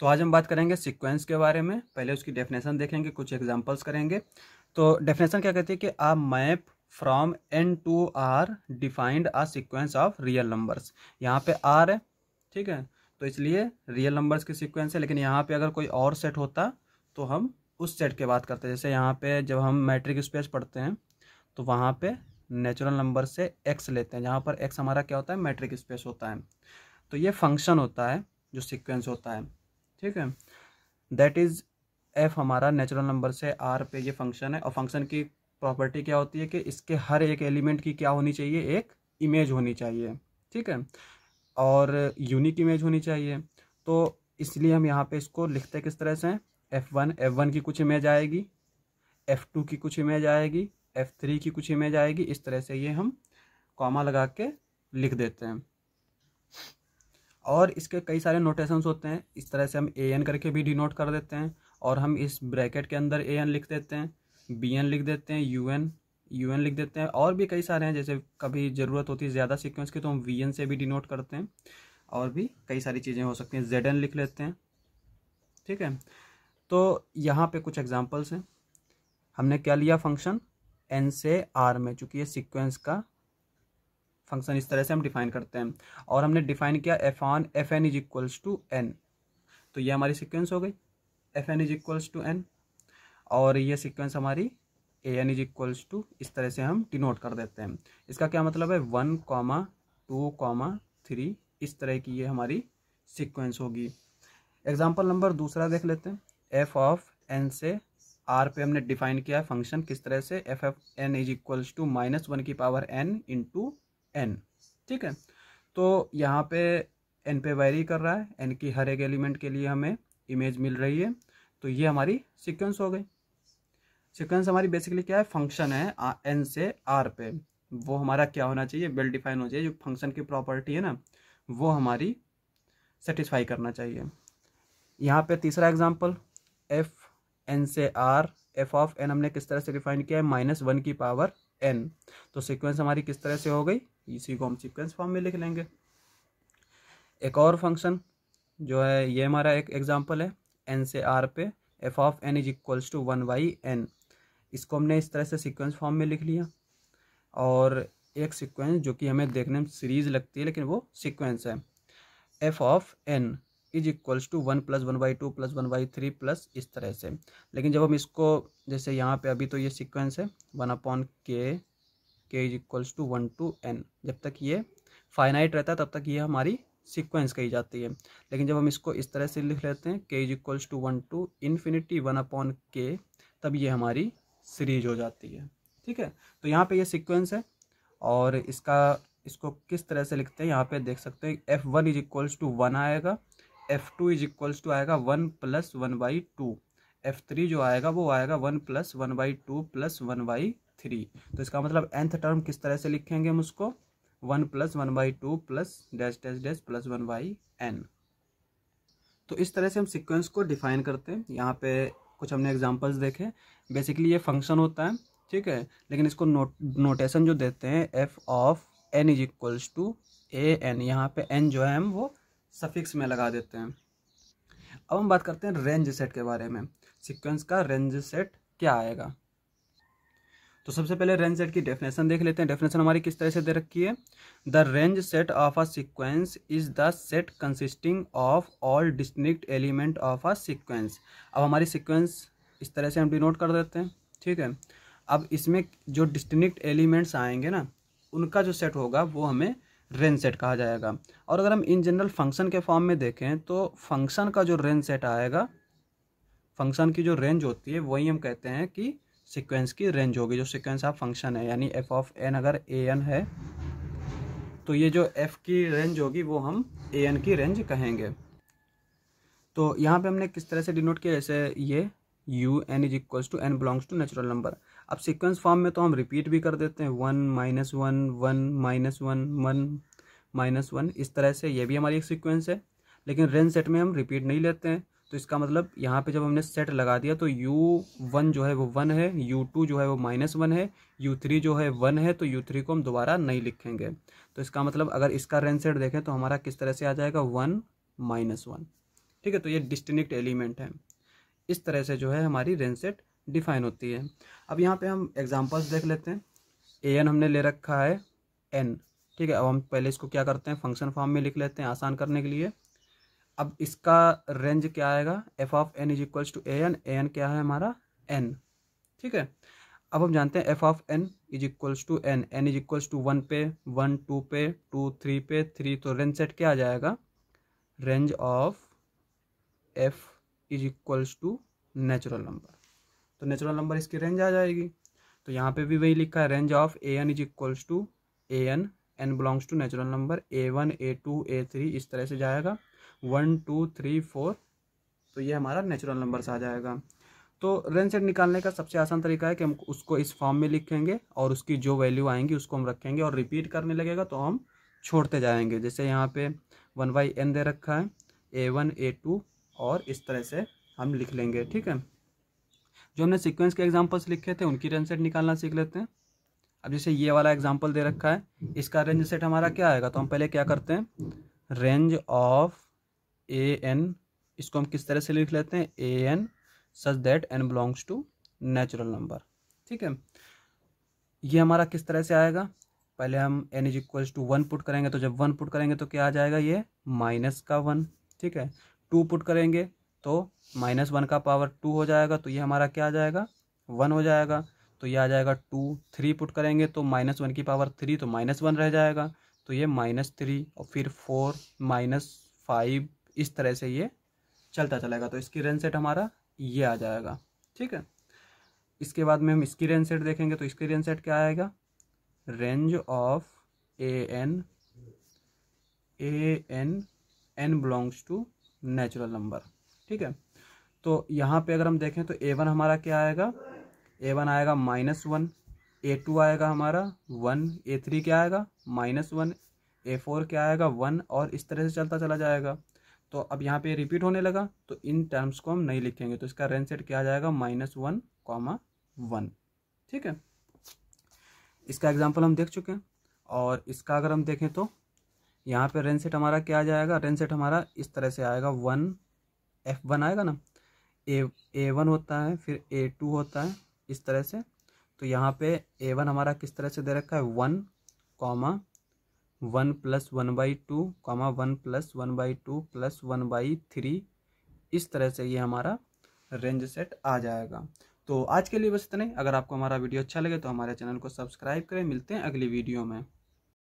तो आज हम बात करेंगे सीक्वेंस के बारे में पहले उसकी डेफिनेशन देखेंगे कुछ एग्जांपल्स करेंगे तो डेफिनेशन क्या कहती है कि a map from n to R defined a sequence of real numbers यहाँ पे आर है ठीक है तो इसलिए रियल नंबर्स की सिक्वेंस है लेकिन यहाँ पे अगर कोई और सेट होता तो हम उस सेट के बात करते हैं जैसे यहाँ पे जब हम मैट्रिक स्पेस पढ़ते हैं तो वहाँ पे नेचुरल नंबर से एक्स लेते हैं जहाँ पर एक्स हमारा क्या होता है मैट्रिक स्पेस होता है तो ये फंक्शन होता है जो सीक्वेंस होता है ठीक है दैट इज़ एफ हमारा नेचुरल नंबर से आर पे ये फंक्शन है और फंक्शन की प्रॉपर्टी क्या होती है कि इसके हर एक एलिमेंट की क्या होनी चाहिए एक इमेज होनी चाहिए ठीक है और यूनिक इमेज होनी चाहिए तो इसलिए हम यहाँ पे इसको लिखते किस तरह से एफ़ वन एफ़ वन की कुछ इमेज आएगी एफ़ टू की कुछ इमेज आएगी एफ़ थ्री की कुछ इमेज आएगी इस तरह से ये हम कॉमा लगा के लिख देते हैं और इसके कई सारे नोटेशंस होते हैं इस तरह से हम ए एन करके भी डिनोट कर देते हैं और हम इस ब्रैकेट के अंदर ए एन लिख देते हैं बी एन लिख देते हैं यू एन यू एन लिख देते हैं और भी कई सारे हैं जैसे कभी ज़रूरत होती है ज़्यादा सिक्वेंस की तो हम वी एन से भी डिनोट करते हैं और भी कई सारी चीज़ें हो सकती हैं जेड एन लिख लेते हैं ठीक है तो यहाँ पर कुछ एग्जाम्पल्स हैं हमने क्या लिया फंक्शन एन से आर में चूँकि ये सिक्वेंस का फंक्शन इस तरह से हम डिफाइन करते हैं और हमने डिफाइन किया f on f n is equals to n तो ये हमारी सिक्वेंस हो गई f n is equals to n और ये सिक्वेंस हमारी a n is equals to इस तरह से हम डिनोट कर देते हैं इसका क्या मतलब है one comma two comma three इस तरह की ये हमारी सिक्वेंस होगी एग्जाम्पल नंबर दूसरा देख लेते हैं एफ ऑफ एन से आर पे हमने डिफाइन किया है फंक्शन किस तरह से f f n is equals to minus one की पावर एन इंटू एन ठीक है तो यहाँ पे एन पे वैरी कर रहा है एन की हर एक एलिमेंट के लिए हमें इमेज मिल रही है तो ये हमारी सिक्वेंस हो गई सिक्वेंस हमारी बेसिकली क्या है फंक्शन है एन से आर पे वो हमारा क्या होना चाहिए वेल डिफाइन हो चाहिए जो फंक्शन की प्रॉपर्टी है ना वो हमारी सेटिस्फाई करना चाहिए यहाँ पे तीसरा एग्जाम्पल एफ एन से आर एफ ऑफ एन हमने किस तरह से डिफाइन किया है माइनस वन की पावर एन तो सीक्वेंस हमारी किस तरह से हो गई इसी को हम सीक्वेंस फॉर्म में लिख लेंगे एक और फंक्शन जो है ये हमारा एक एग्जाम्पल है एन से आर पे f of n is equals to one by n इसको हमने इस तरह से सीक्वेंस फॉर्म में लिख लिया और एक सीक्वेंस जो कि हमें देखने में सीरीज लगती है लेकिन वो सीक्वेंस है f of n is equals to one plus one by two plus one by three plus इस तरह से लेकिन जब हम इसको जैसे यहाँ पे अभी तो ये सीक्वेंस है one upon k k is equals to one to n जब तक ये फाइनाइट रहता है तब तक ये हमारी सीक्वेंस कही जाती है लेकिन जब हम इसको इस तरह से लिख लेते हैं k is equals to one to infinity one upon k तब ये हमारी सीरीज हो जाती है ठीक है तो यहाँ पे ये सीक्वेंस है और इसका इसको किस तरह से लिखते हैं यहाँ पे देख सकते हैं f one is equals to one आएगा f two is equals to आएगा one plus one by two f three जो आएगा वो आएगा one plus one by two plus one by three तो इसका मतलब एंथ टर्म किस तरह से लिखेंगे हम उसको one plus one by two plus dash dash dash plus one by n तो इस तरह से हम सिक्वेंस को डिफाइन करते हैं यहाँ पे कुछ हमने एग्जाम्पल्स देखे बेसिकली ये फंक्शन होता है ठीक है लेकिन इसको नोट नोटेशन जो देते हैं f of n is equals to a n यहाँ पे एन जो है हम वो सफिक्स में लगा देते हैं अब हम बात करते हैं रेंज सेट के बारे में सीक्वेंस का रेंज सेट क्या आएगा तो सबसे पहले रेंज सेट की डेफिनेशन देख लेते हैं डेफिनेशन हमारी किस तरह से दे रखी है the range set of a sequence is the set consisting of all distinct element of a sequence अब हमारी सीक्वेंस इस तरह से हम डिनोट कर देते हैं ठीक है अब इसमें जो डिस्टिंक्ट एलिमेंट्स आएंगे ना उनका जो सेट होगा वो हमें रेंज सेट कहा जाएगा और अगर हम इन जनरल फंक्शन के फॉर्म में देखें तो फंक्शन का जो रेंज सेट आएगा फंक्शन की जो रेंज होती है वही हम कहते हैं कि सीक्वेंस की रेंज होगी जो सीक्वेंस ऑफ फंक्शन है यानी एफ ऑफ एन अगर ए एन है तो ये जो एफ की रेंज होगी वो हम ए एन की रेंज कहेंगे तो यहाँ पे हमने किस तरह से डिनोट किया जैसे ये u n is equals to n belongs to natural number अब सीक्वेंस फॉर्म में तो हम रिपीट भी कर देते हैं one minus one one minus one one minus one इस तरह से ये भी हमारी एक सीक्वेंस है लेकिन रेंज सेट में हम रिपीट नहीं लेते हैं तो इसका मतलब यहाँ पे जब हमने सेट लगा दिया तो यू वन जो है वो वन है यू टू जो है वो माइनस वन है यू थ्री जो है वन है तो यू थ्री को हम दोबारा नहीं लिखेंगे तो इसका मतलब अगर इसका रेंज सेट देखें तो हमारा किस तरह से आ जाएगा वन माइनस वन ठीक है तो ये डिस्टिनिक्ट एलिमेंट है इस तरह से जो है हमारी रेंज सेट डिफाइन होती है अब यहाँ पे हम एग्जांपल्स देख लेते हैं ए एन हमने ले रखा है एन ठीक है अब हम पहले इसको क्या करते हैं फंक्शन फॉर्म में लिख लेते हैं आसान करने के लिए अब इसका रेंज क्या आएगा f of n is equals to a n a n क्या है हमारा एन ठीक है अब हम जानते हैं f of n is equals to n n is equals to one पे वन टू पे टू थ्री पे थ्री तो रेंज सेट क्या आ जाएगा range of f is equals to natural number तो नेचुरल नंबर इसकी रेंज आ जाएगी तो यहाँ पे भी वही लिखा है range of a n is equals to a n n belongs to natural number a one a to A three इस तरह से जाएगा वन टू थ्री फोर तो ये हमारा नेचुरल नंबर्स आ जाएगा तो रेंज सेट निकालने का सबसे आसान तरीका है कि हम उसको इस फॉर्म में लिखेंगे और उसकी जो वैल्यू आएंगी उसको हम रखेंगे और रिपीट करने लगेगा तो हम छोड़ते जाएंगे जैसे यहाँ पे वन बाई एन दे रखा है ए वन ए टू और इस तरह से हम लिख लेंगे ठीक है जो हमने सिक्वेंस के एग्जाम्पल्स लिखे थे उनकी रेंज सेट निकालना सीख लेते हैं अब जैसे ये वाला एग्जाम्पल दे रखा है इसका रेंज सेट हमारा क्या आएगा तो हम पहले क्या करते हैं रेंज ऑफ ए एन इसको हम किस तरह से लिख लेते हैं a n such that n belongs to natural number ठीक है ये हमारा किस तरह से आएगा पहले हम n is equal to one put करेंगे तो जब वन पुट करेंगे तो क्या आ जाएगा ये माइनस का वन ठीक है टू पुट करेंगे तो माइनस वन का पावर टू हो जाएगा तो ये हमारा क्या आ जाएगा वन हो जाएगा तो ये आ जाएगा टू थ्री पुट करेंगे तो माइनस वन की पावर थ्री तो माइनस वन रह जाएगा तो ये माइनस थ्री और फिर फोर माइनस फाइव इस तरह से ये चलता चलेगा तो इसकी रेंज सेट हमारा ये आ जाएगा ठीक है इसके बाद में हम इसकी रेंज सेट देखेंगे तो इसकी रेंज सेट क्या आएगा range of a n a n n belongs to natural number ठीक है तो यहाँ पे अगर हम देखें तो ए वन हमारा क्या आएगा ए वन आएगा माइनस वन ए टू आएगा हमारा वन ए थ्री क्या आएगा माइनस वन ए फोर क्या आएगा वन और इस तरह से चलता चला जाएगा तो अब यहाँ पे रिपीट होने लगा तो इन टर्म्स को हम नहीं लिखेंगे तो इसका रेंज सेट क्या आ जाएगा माइनस वन कॉमा वन ठीक है इसका एग्जाम्पल हम देख चुके हैं और इसका अगर हम देखें तो यहाँ पे रेंज सेट हमारा क्या आ जाएगा रेंज सेट हमारा इस तरह से आएगा वन एफ वन आएगा ना ए ए वन होता है फिर ए टू होता है इस तरह से तो यहाँ पे ए वन हमारा किस तरह से दे रखा है one comma one plus one by two comma one plus one by two plus one by three इस तरह से ये हमारा रेंज सेट आ जाएगा तो आज के लिए बस इतना ही अगर आपको हमारा वीडियो अच्छा लगे तो हमारे चैनल को सब्सक्राइब करें मिलते हैं अगली वीडियो में